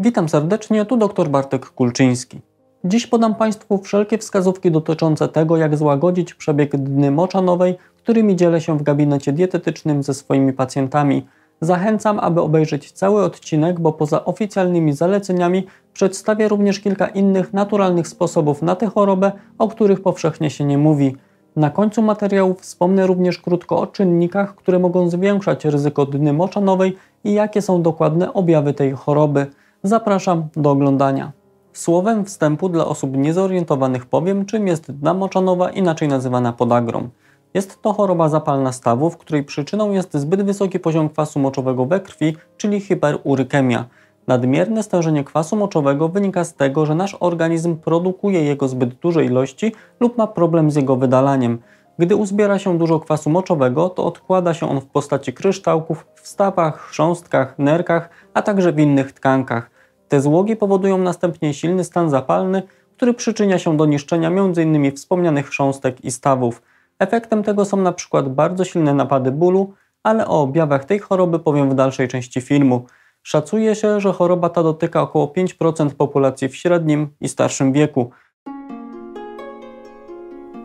Witam serdecznie, tu dr Bartek Kulczyński. Dziś podam Państwu wszelkie wskazówki dotyczące tego, jak złagodzić przebieg dny moczanowej, którymi dzielę się w gabinecie dietetycznym ze swoimi pacjentami. Zachęcam, aby obejrzeć cały odcinek, bo poza oficjalnymi zaleceniami przedstawię również kilka innych naturalnych sposobów na tę chorobę, o których powszechnie się nie mówi. Na końcu materiału wspomnę również krótko o czynnikach, które mogą zwiększać ryzyko dny moczanowej i jakie są dokładne objawy tej choroby. Zapraszam do oglądania. Słowem wstępu dla osób niezorientowanych powiem, czym jest dna moczanowa, inaczej nazywana podagrą. Jest to choroba zapalna stawów, której przyczyną jest zbyt wysoki poziom kwasu moczowego we krwi, czyli hiperurykemia. Nadmierne stężenie kwasu moczowego wynika z tego, że nasz organizm produkuje jego zbyt duże ilości lub ma problem z jego wydalaniem. Gdy uzbiera się dużo kwasu moczowego, to odkłada się on w postaci kryształków w stawach, chrząstkach, nerkach, a także w innych tkankach. Te złogi powodują następnie silny stan zapalny, który przyczynia się do niszczenia m.in. wspomnianych chrząstek i stawów. Efektem tego są na przykład bardzo silne napady bólu, ale o objawach tej choroby powiem w dalszej części filmu. Szacuje się, że choroba ta dotyka około 5% populacji w średnim i starszym wieku.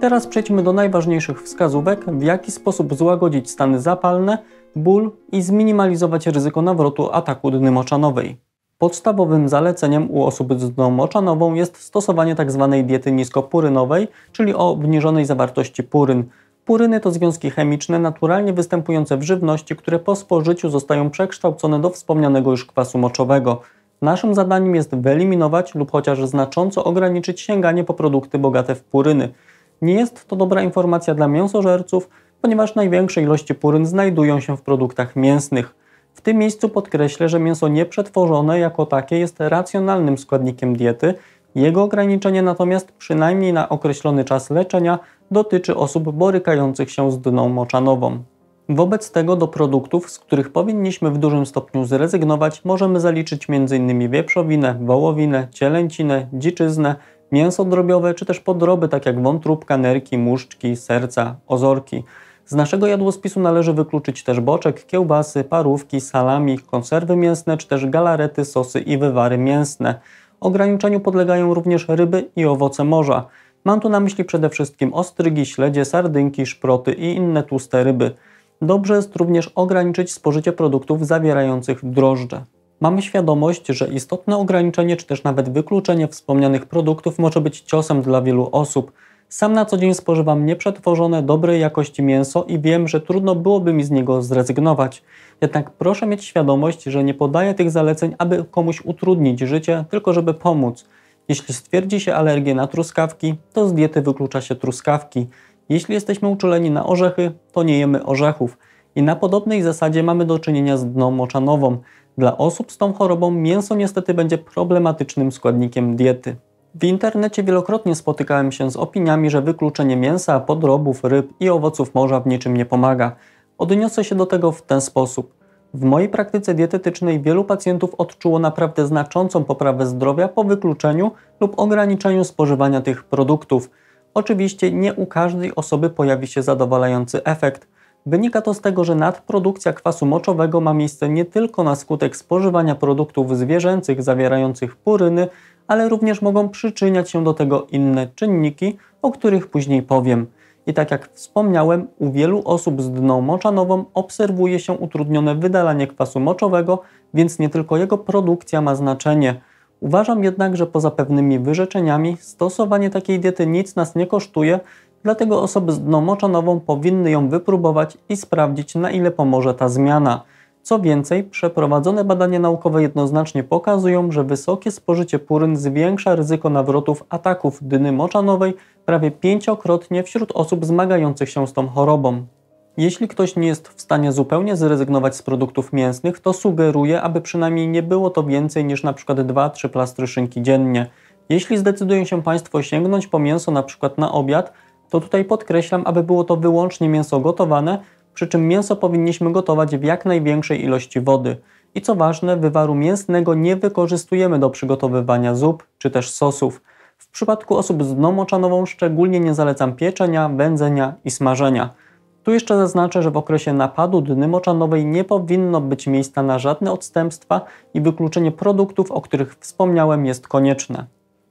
Teraz przejdźmy do najważniejszych wskazówek, w jaki sposób złagodzić stany zapalne, ból i zminimalizować ryzyko nawrotu ataku dny moczanowej. Podstawowym zaleceniem u osób z moczanową jest stosowanie tzw. Tak diety niskopurynowej, czyli o obniżonej zawartości puryn. Puryny to związki chemiczne naturalnie występujące w żywności, które po spożyciu zostają przekształcone do wspomnianego już kwasu moczowego. Naszym zadaniem jest wyeliminować lub chociaż znacząco ograniczyć sięganie po produkty bogate w puryny. Nie jest to dobra informacja dla mięsożerców, ponieważ największe ilości puryn znajdują się w produktach mięsnych. W tym miejscu podkreślę, że mięso nieprzetworzone jako takie jest racjonalnym składnikiem diety, jego ograniczenie natomiast przynajmniej na określony czas leczenia dotyczy osób borykających się z dną moczanową. Wobec tego do produktów, z których powinniśmy w dużym stopniu zrezygnować, możemy zaliczyć m.in. wieprzowinę, wołowinę, cielęcinę, dziczyznę, mięso drobiowe czy też podroby, tak jak wątróbka, nerki, muszczki, serca, ozorki. Z naszego jadłospisu należy wykluczyć też boczek, kiełbasy, parówki, salami, konserwy mięsne, czy też galarety, sosy i wywary mięsne. Ograniczeniu podlegają również ryby i owoce morza. Mam tu na myśli przede wszystkim ostrygi, śledzie, sardynki, szproty i inne tłuste ryby. Dobrze jest również ograniczyć spożycie produktów zawierających drożdże. Mamy świadomość, że istotne ograniczenie czy też nawet wykluczenie wspomnianych produktów może być ciosem dla wielu osób – sam na co dzień spożywam nieprzetworzone, dobrej jakości mięso i wiem, że trudno byłoby mi z niego zrezygnować. Jednak proszę mieć świadomość, że nie podaję tych zaleceń, aby komuś utrudnić życie, tylko żeby pomóc. Jeśli stwierdzi się alergię na truskawki, to z diety wyklucza się truskawki. Jeśli jesteśmy uczuleni na orzechy, to nie jemy orzechów. I na podobnej zasadzie mamy do czynienia z dną moczanową. Dla osób z tą chorobą mięso niestety będzie problematycznym składnikiem diety. W internecie wielokrotnie spotykałem się z opiniami, że wykluczenie mięsa, podrobów, ryb i owoców morza w niczym nie pomaga. Odniosę się do tego w ten sposób. W mojej praktyce dietetycznej wielu pacjentów odczuło naprawdę znaczącą poprawę zdrowia po wykluczeniu lub ograniczeniu spożywania tych produktów. Oczywiście nie u każdej osoby pojawi się zadowalający efekt. Wynika to z tego, że nadprodukcja kwasu moczowego ma miejsce nie tylko na skutek spożywania produktów zwierzęcych zawierających puryny, ale również mogą przyczyniać się do tego inne czynniki, o których później powiem. I tak jak wspomniałem, u wielu osób z dną moczanową obserwuje się utrudnione wydalanie kwasu moczowego, więc nie tylko jego produkcja ma znaczenie. Uważam jednak, że poza pewnymi wyrzeczeniami stosowanie takiej diety nic nas nie kosztuje, dlatego osoby z dną moczanową powinny ją wypróbować i sprawdzić na ile pomoże ta zmiana. Co więcej, przeprowadzone badania naukowe jednoznacznie pokazują, że wysokie spożycie puryn zwiększa ryzyko nawrotów ataków dyny moczanowej prawie pięciokrotnie wśród osób zmagających się z tą chorobą. Jeśli ktoś nie jest w stanie zupełnie zrezygnować z produktów mięsnych, to sugeruję, aby przynajmniej nie było to więcej niż np. 2-3 plastry szynki dziennie. Jeśli zdecydują się Państwo sięgnąć po mięso np. Na, na obiad, to tutaj podkreślam, aby było to wyłącznie mięso gotowane, przy czym mięso powinniśmy gotować w jak największej ilości wody. I co ważne, wywaru mięsnego nie wykorzystujemy do przygotowywania zup czy też sosów. W przypadku osób z dną moczanową szczególnie nie zalecam pieczenia, wędzenia i smażenia. Tu jeszcze zaznaczę, że w okresie napadu dny moczanowej nie powinno być miejsca na żadne odstępstwa i wykluczenie produktów, o których wspomniałem, jest konieczne.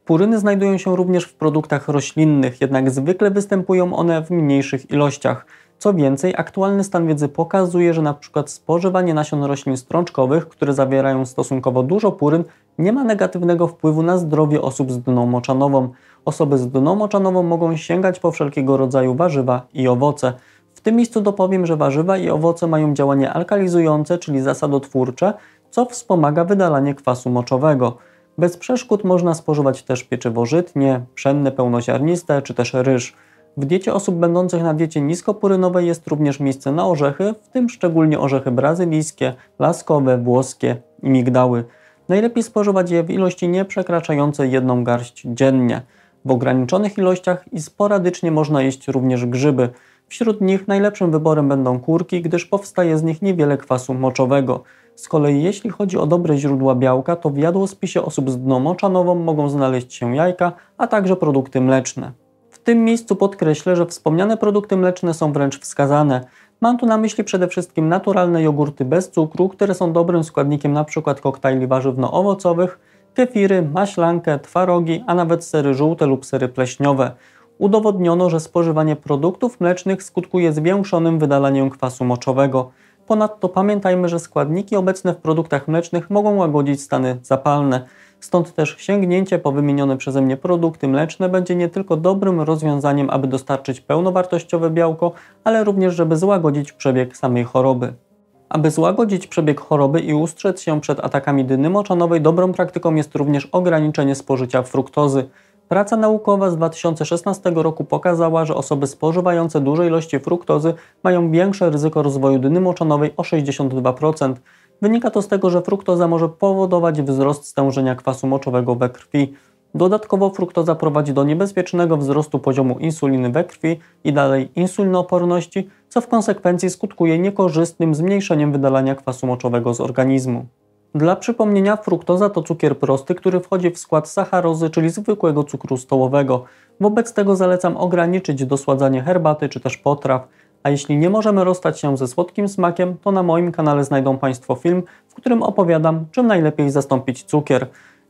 Puryny znajdują się również w produktach roślinnych, jednak zwykle występują one w mniejszych ilościach. Co więcej, aktualny stan wiedzy pokazuje, że np. spożywanie nasion roślin strączkowych, które zawierają stosunkowo dużo puryn, nie ma negatywnego wpływu na zdrowie osób z dną moczanową. Osoby z dną moczanową mogą sięgać po wszelkiego rodzaju warzywa i owoce. W tym miejscu dopowiem, że warzywa i owoce mają działanie alkalizujące, czyli zasadotwórcze, co wspomaga wydalanie kwasu moczowego. Bez przeszkód można spożywać też pieczywo żytnie, pszenne pełnoziarniste czy też ryż. W diecie osób będących na diecie niskopurynowej jest również miejsce na orzechy, w tym szczególnie orzechy brazylijskie, laskowe, włoskie i migdały. Najlepiej spożywać je w ilości nieprzekraczającej jedną garść dziennie. W ograniczonych ilościach i sporadycznie można jeść również grzyby. Wśród nich najlepszym wyborem będą kurki, gdyż powstaje z nich niewiele kwasu moczowego. Z kolei jeśli chodzi o dobre źródła białka, to w jadłospisie osób z dną moczanową mogą znaleźć się jajka, a także produkty mleczne tym miejscu podkreślę, że wspomniane produkty mleczne są wręcz wskazane. Mam tu na myśli przede wszystkim naturalne jogurty bez cukru, które są dobrym składnikiem np. koktajli warzywno-owocowych, kefiry, maślankę, twarogi, a nawet sery żółte lub sery pleśniowe. Udowodniono, że spożywanie produktów mlecznych skutkuje zwiększonym wydalaniem kwasu moczowego. Ponadto pamiętajmy, że składniki obecne w produktach mlecznych mogą łagodzić stany zapalne. Stąd też sięgnięcie po wymienione przeze mnie produkty mleczne będzie nie tylko dobrym rozwiązaniem, aby dostarczyć pełnowartościowe białko, ale również, żeby złagodzić przebieg samej choroby. Aby złagodzić przebieg choroby i ustrzec się przed atakami dyny moczanowej, dobrą praktyką jest również ograniczenie spożycia fruktozy. Praca naukowa z 2016 roku pokazała, że osoby spożywające duże ilości fruktozy mają większe ryzyko rozwoju dyny moczanowej o 62%. Wynika to z tego, że fruktoza może powodować wzrost stężenia kwasu moczowego we krwi. Dodatkowo fruktoza prowadzi do niebezpiecznego wzrostu poziomu insuliny we krwi i dalej insulinooporności, co w konsekwencji skutkuje niekorzystnym zmniejszeniem wydalania kwasu moczowego z organizmu. Dla przypomnienia, fruktoza to cukier prosty, który wchodzi w skład sacharozy, czyli zwykłego cukru stołowego. Wobec tego zalecam ograniczyć dosładzanie herbaty czy też potraw, a jeśli nie możemy rozstać się ze słodkim smakiem, to na moim kanale znajdą Państwo film, w którym opowiadam, czym najlepiej zastąpić cukier.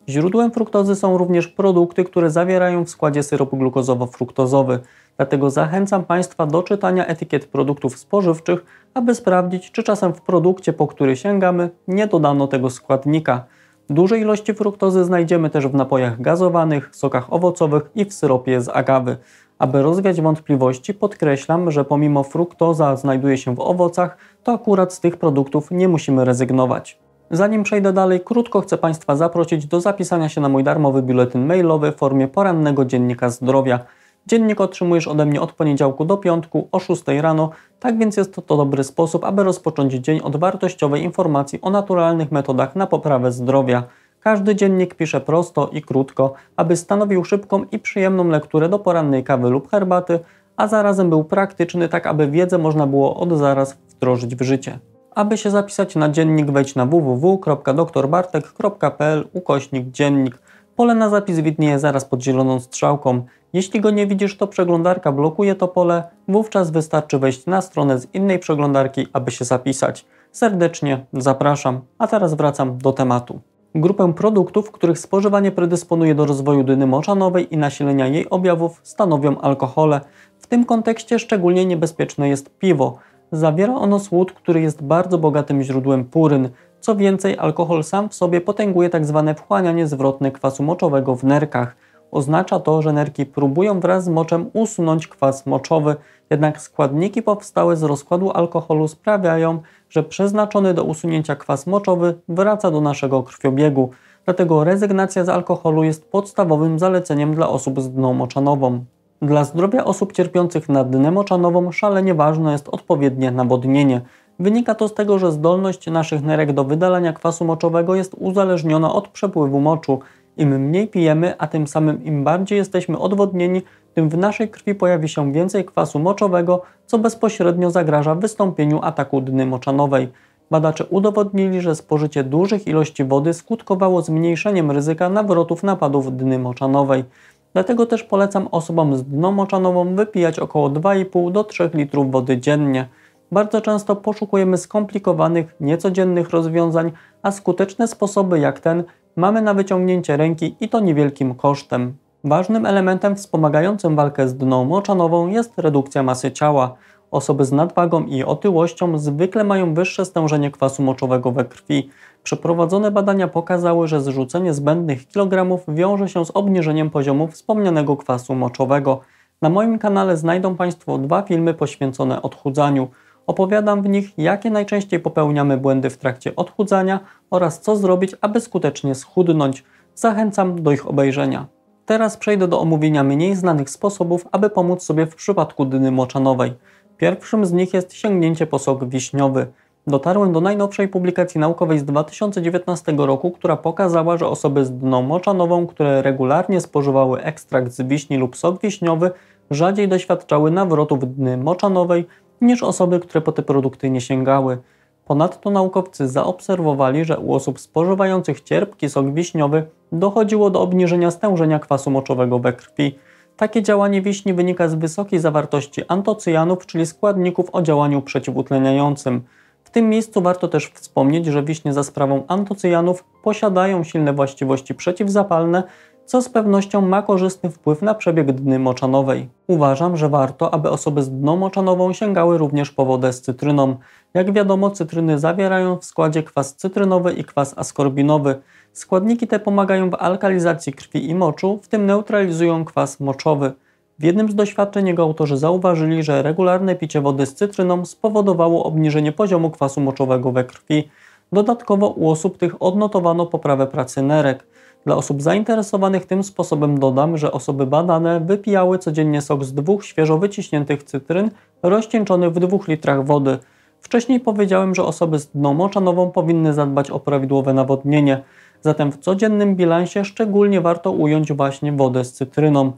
Źródłem fruktozy są również produkty, które zawierają w składzie syrop glukozowo-fruktozowy. Dlatego zachęcam Państwa do czytania etykiet produktów spożywczych, aby sprawdzić, czy czasem w produkcie, po który sięgamy, nie dodano tego składnika. Duże ilości fruktozy znajdziemy też w napojach gazowanych, sokach owocowych i w syropie z agawy. Aby rozwiać wątpliwości, podkreślam, że pomimo fruktoza znajduje się w owocach, to akurat z tych produktów nie musimy rezygnować. Zanim przejdę dalej, krótko chcę Państwa zaprosić do zapisania się na mój darmowy biuletyn mailowy w formie porannego dziennika zdrowia. Dziennik otrzymujesz ode mnie od poniedziałku do piątku o 6 rano, tak więc jest to, to dobry sposób, aby rozpocząć dzień od wartościowej informacji o naturalnych metodach na poprawę zdrowia. Każdy dziennik pisze prosto i krótko, aby stanowił szybką i przyjemną lekturę do porannej kawy lub herbaty, a zarazem był praktyczny, tak aby wiedzę można było od zaraz wdrożyć w życie. Aby się zapisać na dziennik wejdź na www.doktorbartek.pl ukośnik dziennik. Pole na zapis widnieje zaraz pod zieloną strzałką. Jeśli go nie widzisz, to przeglądarka blokuje to pole, wówczas wystarczy wejść na stronę z innej przeglądarki, aby się zapisać. Serdecznie zapraszam, a teraz wracam do tematu. Grupę produktów, których spożywanie predysponuje do rozwoju dyny moczanowej i nasilenia jej objawów stanowią alkohole. W tym kontekście szczególnie niebezpieczne jest piwo. Zawiera ono słód, który jest bardzo bogatym źródłem puryn. Co więcej, alkohol sam w sobie potęguje tzw. Tak wchłanianie zwrotne kwasu moczowego w nerkach – oznacza to, że nerki próbują wraz z moczem usunąć kwas moczowy, jednak składniki powstałe z rozkładu alkoholu sprawiają, że przeznaczony do usunięcia kwas moczowy wraca do naszego krwiobiegu. Dlatego rezygnacja z alkoholu jest podstawowym zaleceniem dla osób z dną moczanową. Dla zdrowia osób cierpiących na dnę moczanową szalenie ważne jest odpowiednie nawodnienie. Wynika to z tego, że zdolność naszych nerek do wydalania kwasu moczowego jest uzależniona od przepływu moczu. Im mniej pijemy, a tym samym im bardziej jesteśmy odwodnieni, tym w naszej krwi pojawi się więcej kwasu moczowego, co bezpośrednio zagraża wystąpieniu ataku dny moczanowej. Badacze udowodnili, że spożycie dużych ilości wody skutkowało zmniejszeniem ryzyka nawrotów napadów dny moczanowej. Dlatego też polecam osobom z dną moczanową wypijać około 2,5 do 3 litrów wody dziennie. Bardzo często poszukujemy skomplikowanych, niecodziennych rozwiązań, a skuteczne sposoby jak ten mamy na wyciągnięcie ręki i to niewielkim kosztem. Ważnym elementem wspomagającym walkę z dną moczanową jest redukcja masy ciała. Osoby z nadwagą i otyłością zwykle mają wyższe stężenie kwasu moczowego we krwi. Przeprowadzone badania pokazały, że zrzucenie zbędnych kilogramów wiąże się z obniżeniem poziomu wspomnianego kwasu moczowego. Na moim kanale znajdą Państwo dwa filmy poświęcone odchudzaniu. Opowiadam w nich, jakie najczęściej popełniamy błędy w trakcie odchudzania oraz co zrobić, aby skutecznie schudnąć. Zachęcam do ich obejrzenia. Teraz przejdę do omówienia mniej znanych sposobów, aby pomóc sobie w przypadku dyny moczanowej. Pierwszym z nich jest sięgnięcie po sok wiśniowy. Dotarłem do najnowszej publikacji naukowej z 2019 roku, która pokazała, że osoby z dną moczanową, które regularnie spożywały ekstrakt z wiśni lub sok wiśniowy, rzadziej doświadczały nawrotów dny moczanowej niż osoby, które po te produkty nie sięgały. Ponadto naukowcy zaobserwowali, że u osób spożywających cierpki sok wiśniowy dochodziło do obniżenia stężenia kwasu moczowego we krwi. Takie działanie wiśni wynika z wysokiej zawartości antocyjanów, czyli składników o działaniu przeciwutleniającym. W tym miejscu warto też wspomnieć, że wiśnie za sprawą antocyjanów posiadają silne właściwości przeciwzapalne, co z pewnością ma korzystny wpływ na przebieg dny moczanowej. Uważam, że warto, aby osoby z dną moczanową sięgały również po wodę z cytryną. Jak wiadomo, cytryny zawierają w składzie kwas cytrynowy i kwas askorbinowy. Składniki te pomagają w alkalizacji krwi i moczu, w tym neutralizują kwas moczowy. W jednym z doświadczeń jego autorzy zauważyli, że regularne picie wody z cytryną spowodowało obniżenie poziomu kwasu moczowego we krwi. Dodatkowo u osób tych odnotowano poprawę pracy nerek. Dla osób zainteresowanych tym sposobem dodam, że osoby badane wypijały codziennie sok z dwóch świeżo wyciśniętych cytryn rozcieńczonych w dwóch litrach wody. Wcześniej powiedziałem, że osoby z dną moczanową powinny zadbać o prawidłowe nawodnienie, zatem w codziennym bilansie szczególnie warto ująć właśnie wodę z cytryną.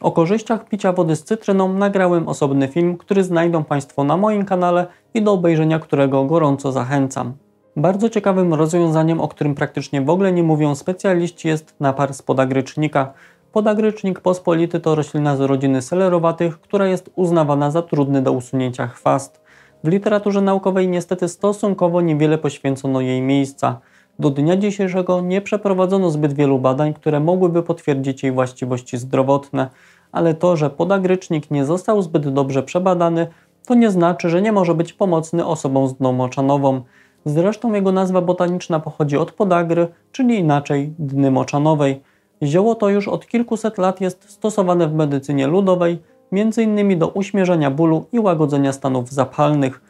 O korzyściach picia wody z cytryną nagrałem osobny film, który znajdą Państwo na moim kanale i do obejrzenia którego gorąco zachęcam. Bardzo ciekawym rozwiązaniem, o którym praktycznie w ogóle nie mówią specjaliści, jest napar z podagrycznika. Podagrycznik pospolity to roślina z rodziny selerowatych, która jest uznawana za trudny do usunięcia chwast. W literaturze naukowej niestety stosunkowo niewiele poświęcono jej miejsca. Do dnia dzisiejszego nie przeprowadzono zbyt wielu badań, które mogłyby potwierdzić jej właściwości zdrowotne, ale to, że podagrycznik nie został zbyt dobrze przebadany, to nie znaczy, że nie może być pomocny osobom z dną moczanową. Zresztą jego nazwa botaniczna pochodzi od podagry, czyli inaczej dny moczanowej. Zioło to już od kilkuset lat jest stosowane w medycynie ludowej, m.in. do uśmierzania bólu i łagodzenia stanów zapalnych.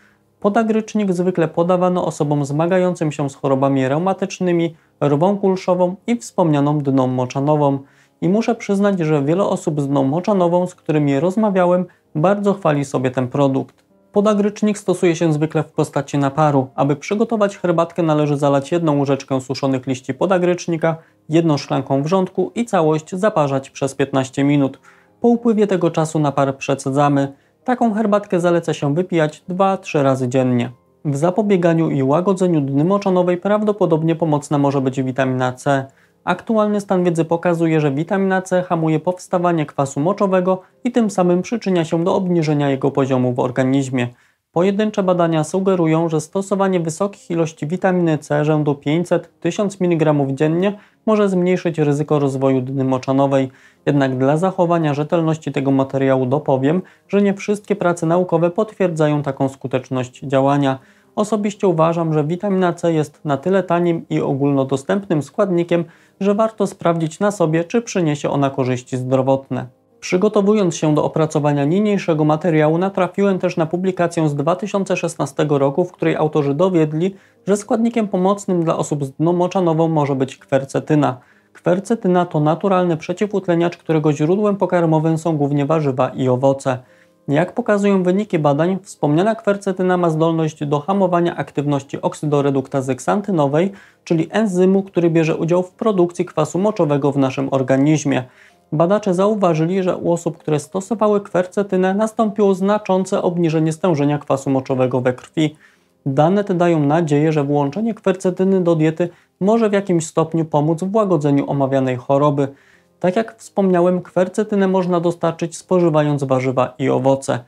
Podagrycznik zwykle podawano osobom zmagającym się z chorobami reumatycznymi, rwą kulszową i wspomnianą dną moczanową. I muszę przyznać, że wiele osób z dną moczanową, z którymi rozmawiałem, bardzo chwali sobie ten produkt. Podagrycznik stosuje się zwykle w postaci naparu. Aby przygotować herbatkę należy zalać jedną łyżeczkę suszonych liści podagrycznika, jedną szklanką wrzątku i całość zaparzać przez 15 minut. Po upływie tego czasu napar przesadzamy. Taką herbatkę zaleca się wypijać 2-3 razy dziennie. W zapobieganiu i łagodzeniu dny moczanowej prawdopodobnie pomocna może być witamina C. Aktualny stan wiedzy pokazuje, że witamina C hamuje powstawanie kwasu moczowego i tym samym przyczynia się do obniżenia jego poziomu w organizmie. Pojedyncze badania sugerują, że stosowanie wysokich ilości witaminy C rzędu 500-1000 mg dziennie może zmniejszyć ryzyko rozwoju dny moczanowej. Jednak dla zachowania rzetelności tego materiału dopowiem, że nie wszystkie prace naukowe potwierdzają taką skuteczność działania. Osobiście uważam, że witamina C jest na tyle tanim i ogólnodostępnym składnikiem, że warto sprawdzić na sobie, czy przyniesie ona korzyści zdrowotne. Przygotowując się do opracowania niniejszego materiału, natrafiłem też na publikację z 2016 roku, w której autorzy dowiedli, że składnikiem pomocnym dla osób z dną moczanową może być kwercetyna. Kwercetyna to naturalny przeciwutleniacz, którego źródłem pokarmowym są głównie warzywa i owoce. Jak pokazują wyniki badań, wspomniana kwercetyna ma zdolność do hamowania aktywności oksydoreduktazy ksantynowej, czyli enzymu, który bierze udział w produkcji kwasu moczowego w naszym organizmie. Badacze zauważyli, że u osób, które stosowały kwercetynę, nastąpiło znaczące obniżenie stężenia kwasu moczowego we krwi. Dane te dają nadzieję, że włączenie kwercetyny do diety może w jakimś stopniu pomóc w łagodzeniu omawianej choroby – tak jak wspomniałem, kwercetynę można dostarczyć spożywając warzywa i owoce.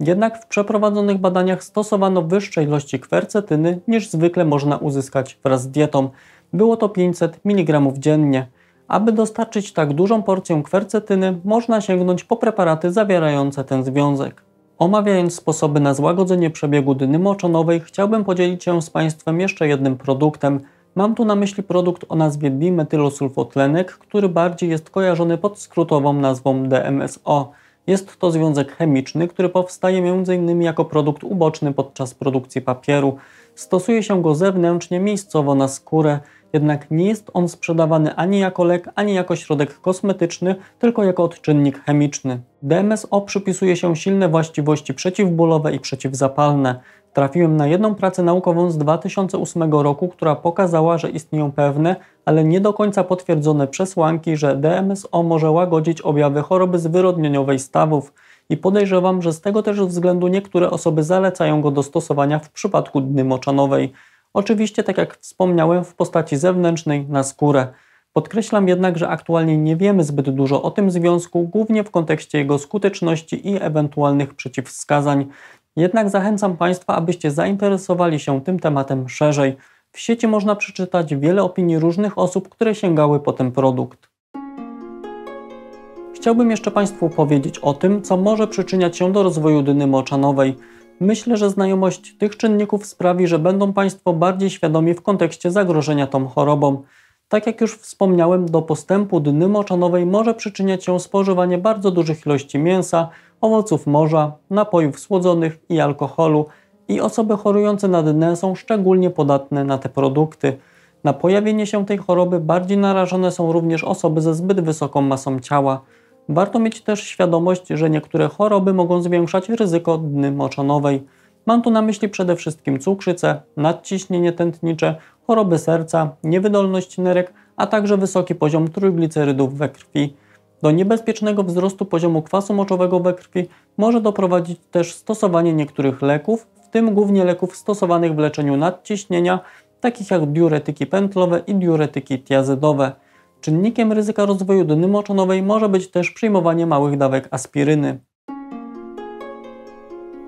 Jednak w przeprowadzonych badaniach stosowano wyższe ilości kwercetyny niż zwykle można uzyskać wraz z dietą. Było to 500 mg dziennie. Aby dostarczyć tak dużą porcję kwercetyny, można sięgnąć po preparaty zawierające ten związek. Omawiając sposoby na złagodzenie przebiegu dyny moczonowej, chciałbym podzielić się z Państwem jeszcze jednym produktem – Mam tu na myśli produkt o nazwie bimetylsulfotlenek, który bardziej jest kojarzony pod skrótową nazwą DMSO. Jest to związek chemiczny, który powstaje m.in. jako produkt uboczny podczas produkcji papieru. Stosuje się go zewnętrznie, miejscowo na skórę, jednak nie jest on sprzedawany ani jako lek, ani jako środek kosmetyczny, tylko jako odczynnik chemiczny. DMSO przypisuje się silne właściwości przeciwbólowe i przeciwzapalne. Trafiłem na jedną pracę naukową z 2008 roku, która pokazała, że istnieją pewne, ale nie do końca potwierdzone przesłanki, że DMSO może łagodzić objawy choroby zwyrodnieniowej stawów i podejrzewam, że z tego też względu niektóre osoby zalecają go do stosowania w przypadku dny moczanowej. Oczywiście, tak jak wspomniałem, w postaci zewnętrznej na skórę. Podkreślam jednak, że aktualnie nie wiemy zbyt dużo o tym związku, głównie w kontekście jego skuteczności i ewentualnych przeciwwskazań. Jednak zachęcam Państwa, abyście zainteresowali się tym tematem szerzej. W sieci można przeczytać wiele opinii różnych osób, które sięgały po ten produkt. Chciałbym jeszcze Państwu powiedzieć o tym, co może przyczyniać się do rozwoju dyny moczanowej. Myślę, że znajomość tych czynników sprawi, że będą Państwo bardziej świadomi w kontekście zagrożenia tą chorobą. Tak jak już wspomniałem, do postępu dny moczanowej może przyczyniać się spożywanie bardzo dużych ilości mięsa, owoców morza, napojów słodzonych i alkoholu i osoby chorujące na dnę są szczególnie podatne na te produkty. Na pojawienie się tej choroby bardziej narażone są również osoby ze zbyt wysoką masą ciała. Warto mieć też świadomość, że niektóre choroby mogą zwiększać ryzyko dny moczonowej. Mam tu na myśli przede wszystkim cukrzycę, nadciśnienie tętnicze, choroby serca, niewydolność nerek, a także wysoki poziom trójglicerydów we krwi. Do niebezpiecznego wzrostu poziomu kwasu moczowego we krwi może doprowadzić też stosowanie niektórych leków, w tym głównie leków stosowanych w leczeniu nadciśnienia, takich jak diuretyki pętlowe i diuretyki tiazydowe. Czynnikiem ryzyka rozwoju dny moczonowej może być też przyjmowanie małych dawek aspiryny.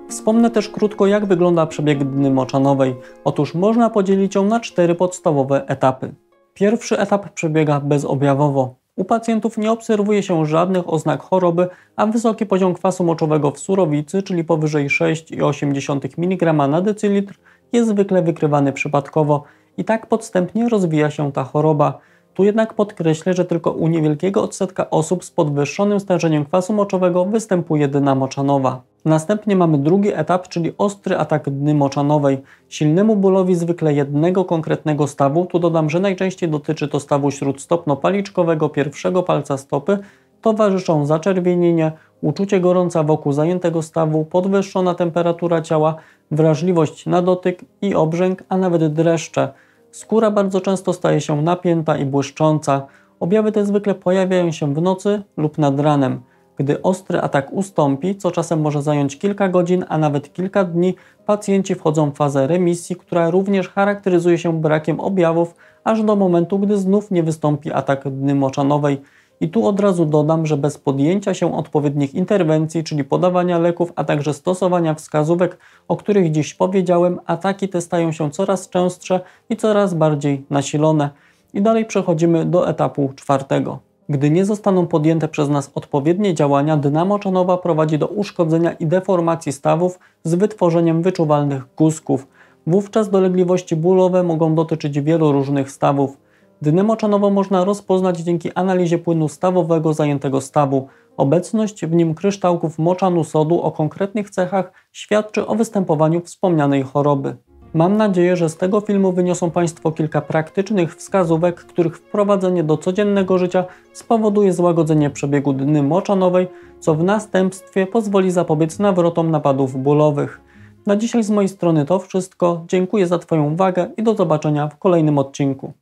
Wspomnę też krótko, jak wygląda przebieg dny moczanowej. Otóż można podzielić ją na cztery podstawowe etapy. Pierwszy etap przebiega bezobjawowo. U pacjentów nie obserwuje się żadnych oznak choroby, a wysoki poziom kwasu moczowego w surowicy, czyli powyżej 6,8 mg na decylitr, jest zwykle wykrywany przypadkowo. I tak podstępnie rozwija się ta choroba. Tu jednak podkreślę, że tylko u niewielkiego odsetka osób z podwyższonym stężeniem kwasu moczowego występuje dyna moczanowa. Następnie mamy drugi etap, czyli ostry atak dny moczanowej. Silnemu bólowi zwykle jednego konkretnego stawu, tu dodam, że najczęściej dotyczy to stawu śródstopno-paliczkowego pierwszego palca stopy, towarzyszą zaczerwienienie, uczucie gorąca wokół zajętego stawu, podwyższona temperatura ciała, wrażliwość na dotyk i obrzęk, a nawet dreszcze. Skóra bardzo często staje się napięta i błyszcząca. Objawy te zwykle pojawiają się w nocy lub nad ranem. Gdy ostry atak ustąpi, co czasem może zająć kilka godzin, a nawet kilka dni, pacjenci wchodzą w fazę remisji, która również charakteryzuje się brakiem objawów, aż do momentu, gdy znów nie wystąpi atak dny moczanowej, i tu od razu dodam, że bez podjęcia się odpowiednich interwencji, czyli podawania leków, a także stosowania wskazówek, o których dziś powiedziałem, ataki te stają się coraz częstsze i coraz bardziej nasilone. I dalej przechodzimy do etapu czwartego. Gdy nie zostaną podjęte przez nas odpowiednie działania, dna moczanowa prowadzi do uszkodzenia i deformacji stawów z wytworzeniem wyczuwalnych guzków. Wówczas dolegliwości bólowe mogą dotyczyć wielu różnych stawów. Dnę moczanową można rozpoznać dzięki analizie płynu stawowego zajętego stawu. Obecność w nim kryształków moczanu sodu o konkretnych cechach świadczy o występowaniu wspomnianej choroby. Mam nadzieję, że z tego filmu wyniosą Państwo kilka praktycznych wskazówek, których wprowadzenie do codziennego życia spowoduje złagodzenie przebiegu dny moczanowej, co w następstwie pozwoli zapobiec nawrotom napadów bólowych. Na dzisiaj z mojej strony to wszystko. Dziękuję za Twoją uwagę i do zobaczenia w kolejnym odcinku.